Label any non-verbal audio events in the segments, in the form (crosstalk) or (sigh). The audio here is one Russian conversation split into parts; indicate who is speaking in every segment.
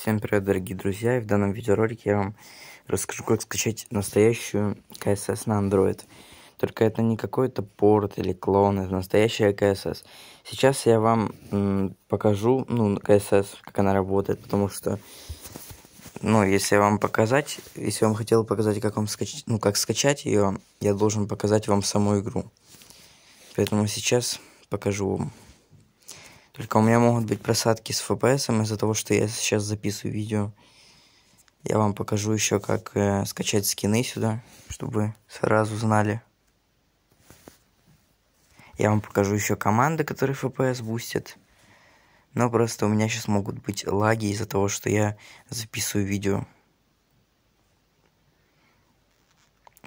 Speaker 1: Всем привет, дорогие друзья, и в данном видеоролике я вам расскажу, как скачать настоящую КСС на Android. Только это не какой-то порт или клон, это настоящая КСС. Сейчас я вам покажу, ну, КСС, как она работает, потому что, ну, если вам показать, если вам хотел показать, как вам скачать, ну, как скачать ее, я должен показать вам саму игру. Поэтому сейчас покажу вам. Только у меня могут быть просадки с FPS из-за того, что я сейчас записываю видео. Я вам покажу еще, как э, скачать скины сюда, чтобы сразу знали. Я вам покажу еще команды, которые FPS бустят. Но просто у меня сейчас могут быть лаги из-за того, что я записываю видео.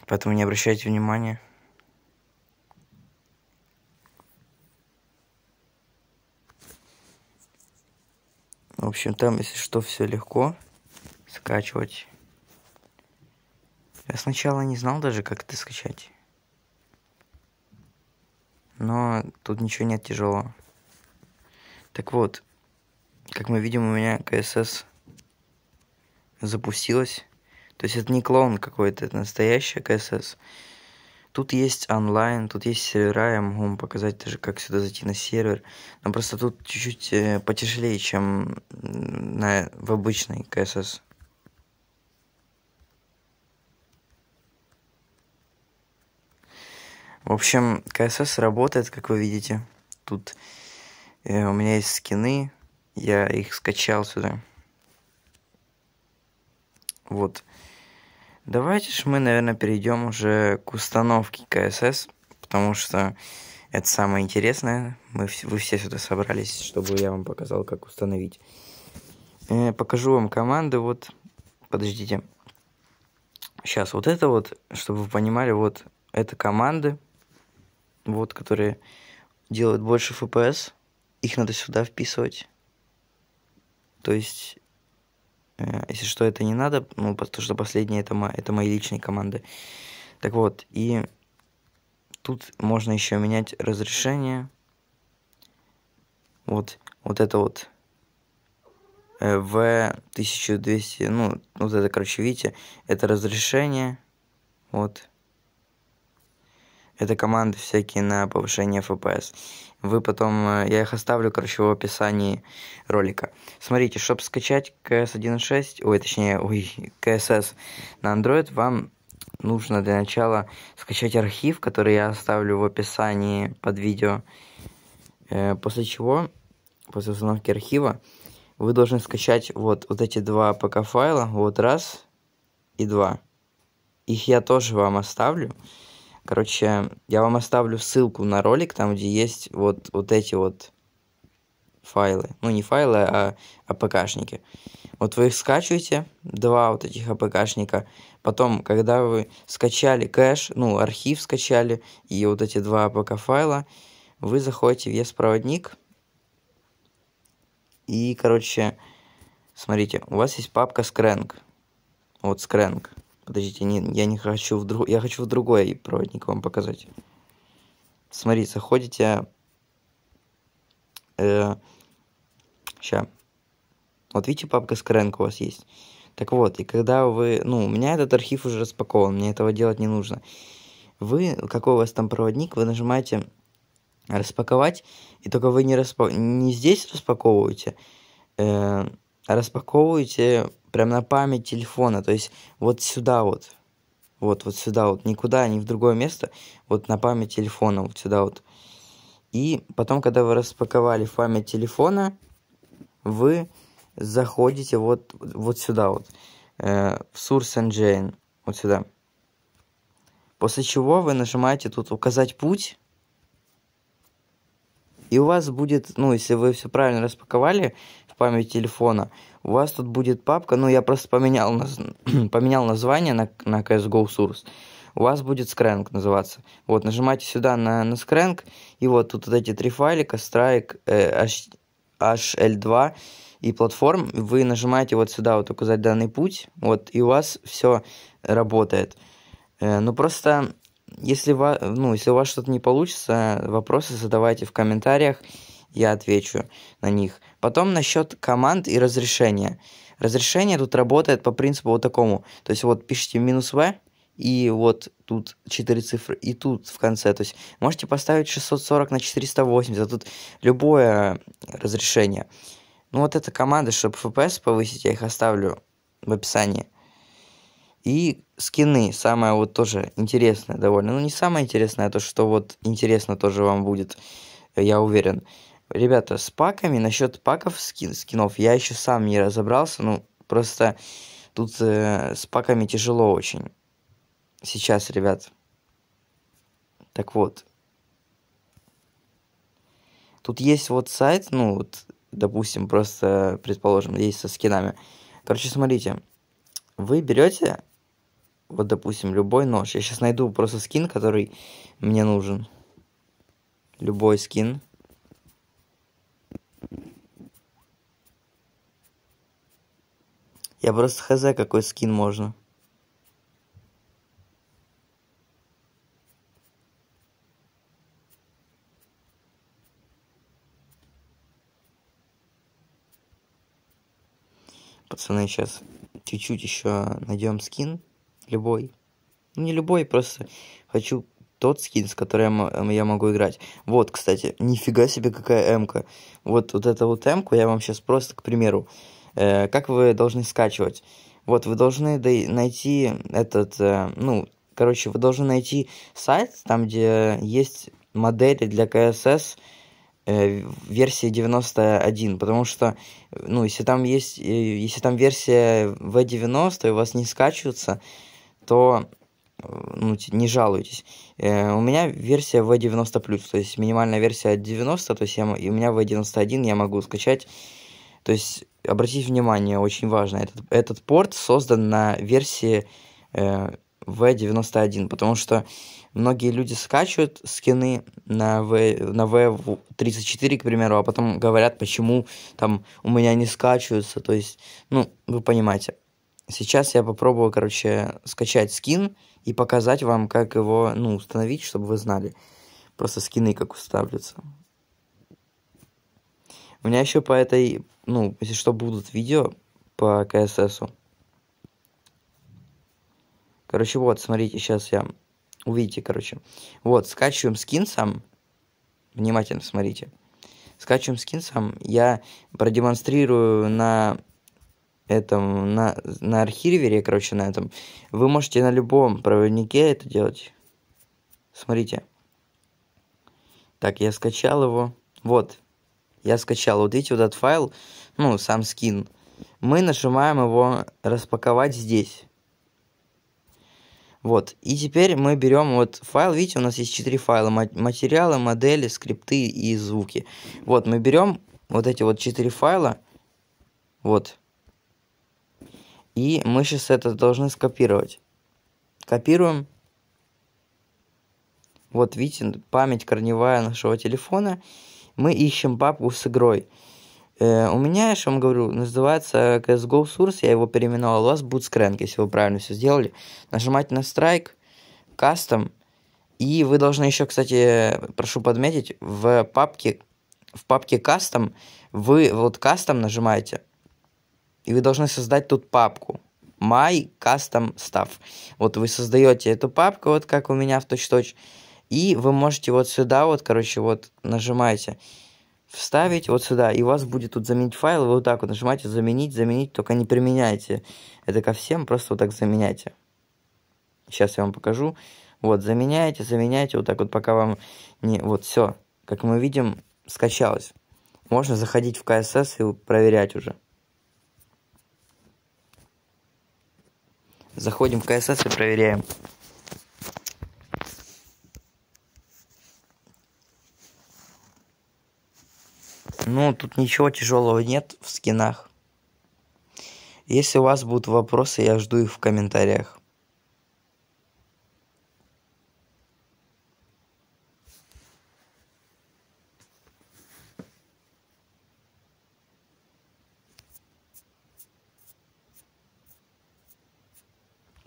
Speaker 1: Поэтому не обращайте внимания. В общем, там, если что, все легко скачивать. Я сначала не знал даже, как это скачать. Но тут ничего нет тяжелого. Так вот, как мы видим, у меня КСС запустилась. То есть это не клоун какой-то, это настоящая КСС. Тут есть онлайн, тут есть сервера, я могу вам показать даже, как сюда зайти на сервер. Но просто тут чуть-чуть э, потяжелее, чем на, в обычной КСС. В общем, КСС работает, как вы видите. Тут э, у меня есть скины, я их скачал сюда. Вот. Вот. Давайте же мы, наверное, перейдем уже к установке КСС, потому что это самое интересное. Мы, вы все сюда собрались, чтобы я вам показал, как установить. Э, покажу вам команды. Вот, подождите. Сейчас, вот это вот, чтобы вы понимали, вот это команды, вот, которые делают больше FPS. Их надо сюда вписывать. То есть Э, если что, это не надо, ну, потому что последние это, мо- это мои личные команды. Так вот, и тут можно еще менять разрешение. Вот, вот это вот э, в 1200, ну, вот это, короче, видите, это разрешение, вот, это команды всякие на повышение FPS. Вы потом... Э, я их оставлю, короче, в описании ролика. Смотрите, чтобы скачать CS 1.6, ой, точнее, ой, CSS на Android, вам нужно для начала скачать архив, который я оставлю в описании под видео. Э, после чего, после установки архива, вы должны скачать вот, вот эти два пока файла, вот раз и два. Их я тоже вам оставлю. Короче, я вам оставлю ссылку на ролик, там, где есть вот, вот эти вот файлы. Ну, не файлы, а, а апкшники. Вот вы их скачиваете, два вот этих апкшника. Потом, когда вы скачали кэш, ну, архив скачали, и вот эти два апк файла, вы заходите в ES-проводник. И, короче, смотрите, у вас есть папка Scrank. Вот Scrank. Подождите, не, я не хочу в друг... Я хочу в другой проводник вам показать. Смотри, заходите... Э, ща. Вот видите, папка Скрэнк у вас есть. Так вот, и когда вы... Ну, у меня этот архив уже распакован, мне этого делать не нужно. Вы, какой у вас там проводник, вы нажимаете распаковать, и только вы не, распак, не здесь распаковываете, э, распаковываете прям на память телефона, то есть вот сюда вот, вот, вот сюда вот, никуда, не в другое место, вот на память телефона, вот сюда вот. И потом, когда вы распаковали в память телефона, вы заходите вот, вот сюда вот, э, в Source Engine, вот сюда. После чего вы нажимаете тут «Указать путь», и у вас будет, ну, если вы все правильно распаковали, память телефона. У вас тут будет папка, ну я просто поменял, наз... (clears throat) поменял название на, на CSGO Source. У вас будет Scrank называться. Вот, нажимайте сюда на, на Scrank, и вот тут вот эти три файлика, Strike, э, H, HL2 и платформ. Вы нажимаете вот сюда вот указать данный путь, вот, и у вас все работает. Э, ну просто, если, ва, ну, если у вас что-то не получится, вопросы задавайте в комментариях, я отвечу на них. Потом насчет команд и разрешения. Разрешение тут работает по принципу вот такому. То есть вот пишите минус V, и вот тут 4 цифры, и тут в конце. То есть можете поставить 640 на 480, а тут любое разрешение. Ну вот это команда, чтобы FPS повысить, я их оставлю в описании. И скины, самое вот тоже интересное довольно. Ну не самое интересное, а то, что вот интересно тоже вам будет, я уверен. Ребята, с паками, насчет паков скин, скинов, я еще сам не разобрался, ну, просто тут э, с паками тяжело очень. Сейчас, ребят. Так вот. Тут есть вот сайт, ну, вот, допустим, просто, предположим, есть со скинами. Короче, смотрите. Вы берете, вот, допустим, любой нож. Я сейчас найду просто скин, который мне нужен. Любой скин. Скин. Я просто хз, какой скин можно. Пацаны, сейчас чуть-чуть еще найдем скин. Любой. Ну, не любой, просто хочу тот скин, с которым э, я могу играть. Вот, кстати, нифига себе какая эмка. Вот, вот эту вот эмку я вам сейчас просто, к примеру, Э, как вы должны скачивать? Вот, вы должны найти этот, э, ну, короче, вы должны найти сайт, там, где есть модели для CSS э, версии 91, потому что, ну, если там есть, если там версия V90 и у вас не скачивается, то ну, не жалуйтесь. Э, у меня версия V90+, то есть минимальная версия 90, то есть я, и у меня V91 я могу скачать. То есть обратите внимание, очень важно, этот, этот порт создан на версии э, V91, потому что многие люди скачивают скины на, v, на V34, к примеру, а потом говорят, почему там у меня не скачиваются, то есть, ну, вы понимаете. Сейчас я попробую, короче, скачать скин и показать вам, как его, ну, установить, чтобы вы знали. Просто скины как устанавливаются. У меня еще по этой, ну, если что, будут видео по КССу. Короче, вот, смотрите, сейчас я... Увидите, короче. Вот, скачиваем скин сам. Внимательно смотрите. Скачиваем скин сам. Я продемонстрирую на этом, на, на архивере, короче, на этом. Вы можете на любом проводнике это делать. Смотрите. Так, я скачал его. Вот, я скачал вот эти вот этот файл, ну, сам скин, мы нажимаем его распаковать здесь. Вот, и теперь мы берем вот файл, видите, у нас есть 4 файла, материалы, модели, скрипты и звуки. Вот, мы берем вот эти вот 4 файла, вот, и мы сейчас это должны скопировать. Копируем. Вот видите, память корневая нашего телефона мы ищем папку с игрой. Э, у меня, я же вам говорю, называется CSGO Source, я его переименовал, у вас будет скрэнк, если вы правильно все сделали. Нажимаете на Strike, кастом. и вы должны еще, кстати, прошу подметить, в папке, в папке кастом, вы вот кастом нажимаете, и вы должны создать тут папку. My Custom Stuff. Вот вы создаете эту папку, вот как у меня в точь-точь. -точь и вы можете вот сюда вот, короче, вот нажимаете вставить вот сюда, и у вас будет тут заменить файл, вы вот так вот нажимаете «Заменить», «Заменить», только не применяйте это ко всем, просто вот так заменяйте. Сейчас я вам покажу. Вот, заменяете, заменяете, вот так вот, пока вам не... Вот, все, как мы видим, скачалось. Можно заходить в КСС и проверять уже. Заходим в КСС и проверяем. Ну, тут ничего тяжелого нет в скинах. Если у вас будут вопросы, я жду их в комментариях.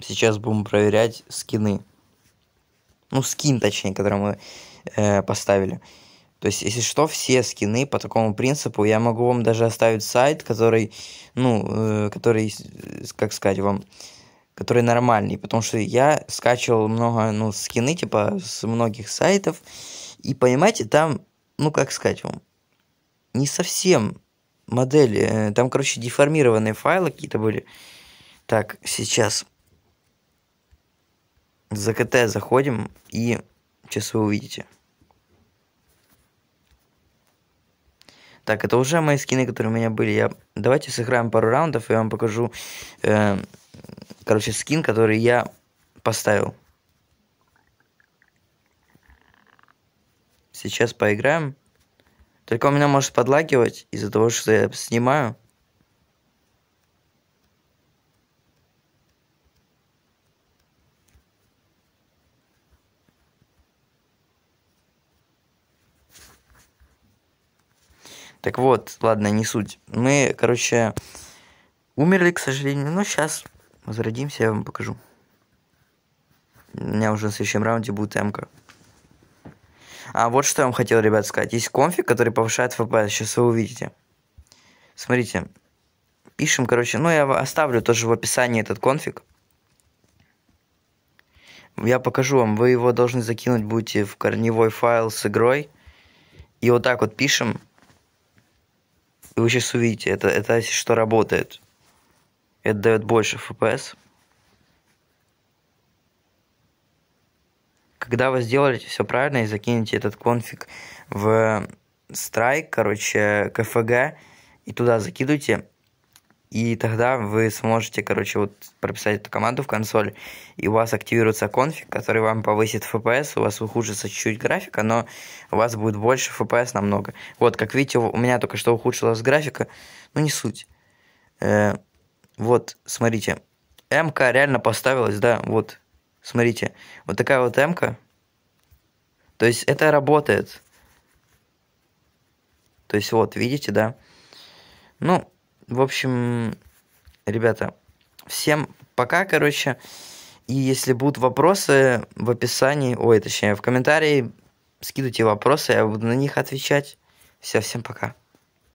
Speaker 1: Сейчас будем проверять скины. Ну, скин, точнее, который мы э, поставили. То есть, если что, все скины по такому принципу, я могу вам даже оставить сайт, который, ну, э, который, э, как сказать вам, который нормальный, потому что я скачивал много, ну, скины, типа, с многих сайтов, и, понимаете, там, ну, как сказать вам, не совсем модели, э, там, короче, деформированные файлы какие-то были. Так, сейчас за ЗКТ заходим, и сейчас вы увидите – Так, это уже мои скины, которые у меня были. Я... Давайте сыграем пару раундов, и я вам покажу, э, короче, скин, который я поставил. Сейчас поиграем. Только у меня может подлагивать из-за того, что я снимаю. Так вот, ладно, не суть. Мы, короче, умерли, к сожалению. Но сейчас возродимся, я вам покажу. У меня уже в следующем раунде будет эмка. А вот что я вам хотел, ребят, сказать. Есть конфиг, который повышает FPS. Сейчас вы увидите. Смотрите. Пишем, короче. Ну, я оставлю тоже в описании этот конфиг. Я покажу вам. Вы его должны закинуть будете в корневой файл с игрой. И вот так вот пишем вы сейчас увидите, это, это что работает. Это дает больше FPS. Когда вы сделаете все правильно и закинете этот конфиг в страйк, короче, КФГ, и туда закидывайте, и тогда вы сможете, короче, вот прописать эту команду в консоль, и у вас активируется конфиг, который вам повысит FPS, у вас ухудшится чуть-чуть графика, но у вас будет больше FPS намного. Вот, как видите, у меня только что ухудшилась графика, но не суть. Э, вот, смотрите, МК реально поставилась, да, вот, смотрите, вот такая вот МК. То есть это работает. То есть вот, видите, да? Ну, в общем, ребята, всем пока, короче. И если будут вопросы в описании, ой, точнее, в комментарии, скидывайте вопросы, я буду на них отвечать. Все, всем пока.